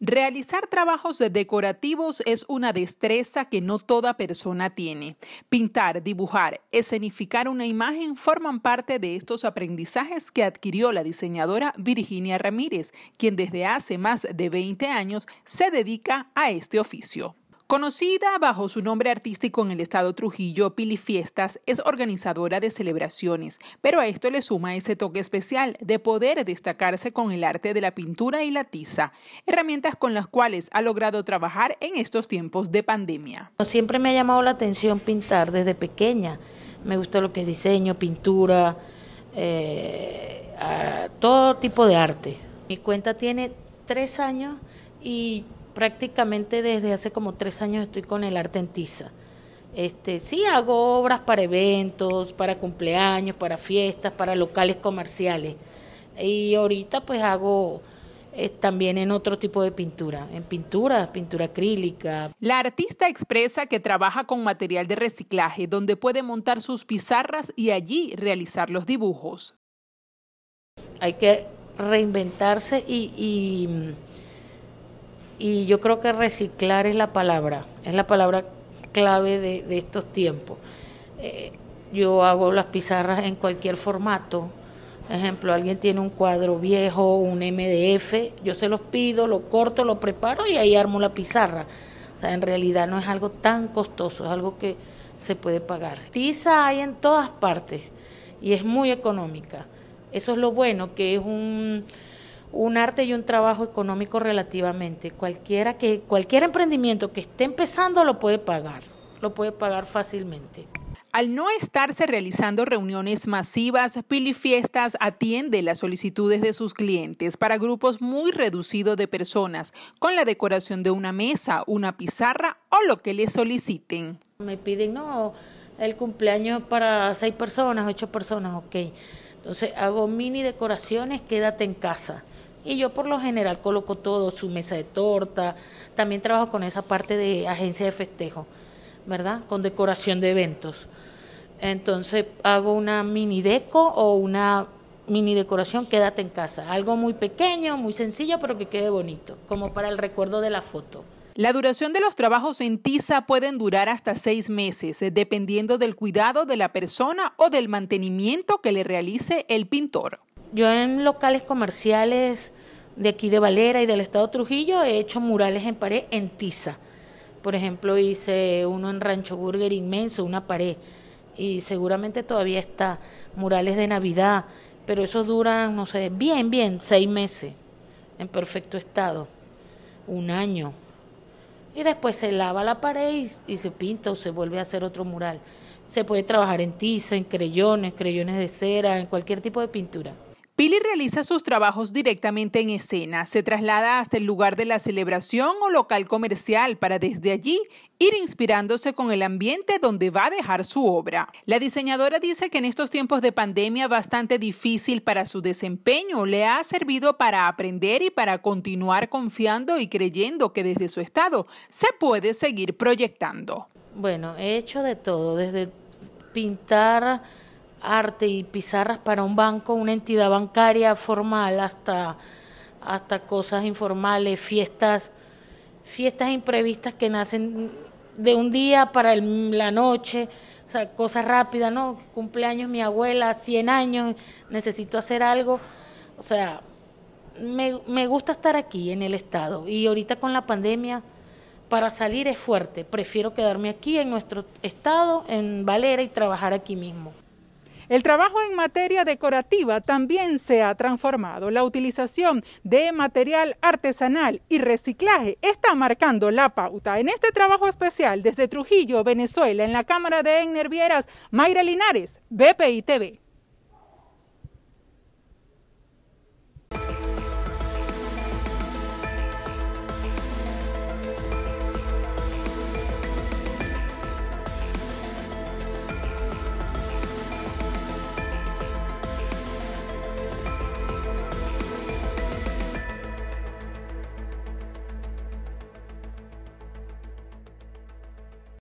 Realizar trabajos decorativos es una destreza que no toda persona tiene. Pintar, dibujar, escenificar una imagen forman parte de estos aprendizajes que adquirió la diseñadora Virginia Ramírez, quien desde hace más de 20 años se dedica a este oficio. Conocida bajo su nombre artístico en el estado Trujillo, Pili Fiestas es organizadora de celebraciones, pero a esto le suma ese toque especial de poder destacarse con el arte de la pintura y la tiza, herramientas con las cuales ha logrado trabajar en estos tiempos de pandemia. Siempre me ha llamado la atención pintar desde pequeña. Me gusta lo que es diseño, pintura, eh, todo tipo de arte. Mi cuenta tiene tres años y prácticamente desde hace como tres años estoy con el arte en tiza. Este, sí hago obras para eventos, para cumpleaños, para fiestas, para locales comerciales. Y ahorita pues hago eh, también en otro tipo de pintura, en pintura, pintura acrílica. La artista expresa que trabaja con material de reciclaje, donde puede montar sus pizarras y allí realizar los dibujos. Hay que reinventarse y y yo creo que reciclar es la palabra, es la palabra clave de, de estos tiempos. Eh, yo hago las pizarras en cualquier formato. Ejemplo, alguien tiene un cuadro viejo, un MDF, yo se los pido, lo corto, lo preparo y ahí armo la pizarra. O sea, en realidad no es algo tan costoso, es algo que se puede pagar. Tiza hay en todas partes y es muy económica. Eso es lo bueno, que es un un arte y un trabajo económico relativamente. Cualquiera que, cualquier emprendimiento que esté empezando lo puede pagar, lo puede pagar fácilmente. Al no estarse realizando reuniones masivas, Pilifiestas atiende las solicitudes de sus clientes para grupos muy reducidos de personas, con la decoración de una mesa, una pizarra o lo que les soliciten. Me piden, no, el cumpleaños para seis personas, ocho personas, ok. Entonces hago mini decoraciones, quédate en casa. Y yo por lo general coloco todo, su mesa de torta, también trabajo con esa parte de agencia de festejo, ¿verdad? Con decoración de eventos. Entonces hago una mini deco o una mini decoración, quédate en casa. Algo muy pequeño, muy sencillo, pero que quede bonito, como para el recuerdo de la foto. La duración de los trabajos en tiza pueden durar hasta seis meses, eh, dependiendo del cuidado de la persona o del mantenimiento que le realice el pintor. Yo en locales comerciales de aquí de Valera y del estado Trujillo, he hecho murales en pared en tiza. Por ejemplo, hice uno en Rancho Burger inmenso, una pared. Y seguramente todavía está murales de Navidad, pero esos duran, no sé, bien, bien, seis meses, en perfecto estado, un año. Y después se lava la pared y, se pinta o se vuelve a hacer otro mural. Se puede trabajar en tiza, en creyones, creyones de cera, en cualquier tipo de pintura. Pili realiza sus trabajos directamente en escena, se traslada hasta el lugar de la celebración o local comercial para desde allí ir inspirándose con el ambiente donde va a dejar su obra. La diseñadora dice que en estos tiempos de pandemia bastante difícil para su desempeño le ha servido para aprender y para continuar confiando y creyendo que desde su estado se puede seguir proyectando. Bueno, he hecho de todo, desde pintar arte y pizarras para un banco, una entidad bancaria formal, hasta, hasta cosas informales, fiestas, fiestas imprevistas que nacen de un día para la noche, o sea, cosas rápidas, ¿no? Cumpleaños mi abuela, 100 años, necesito hacer algo. O sea, me, me gusta estar aquí en el Estado y ahorita con la pandemia para salir es fuerte. Prefiero quedarme aquí en nuestro Estado, en Valera y trabajar aquí mismo. El trabajo en materia decorativa también se ha transformado. La utilización de material artesanal y reciclaje está marcando la pauta. En este trabajo especial desde Trujillo, Venezuela, en la Cámara de Ennervieras, Mayra Linares, BPI TV.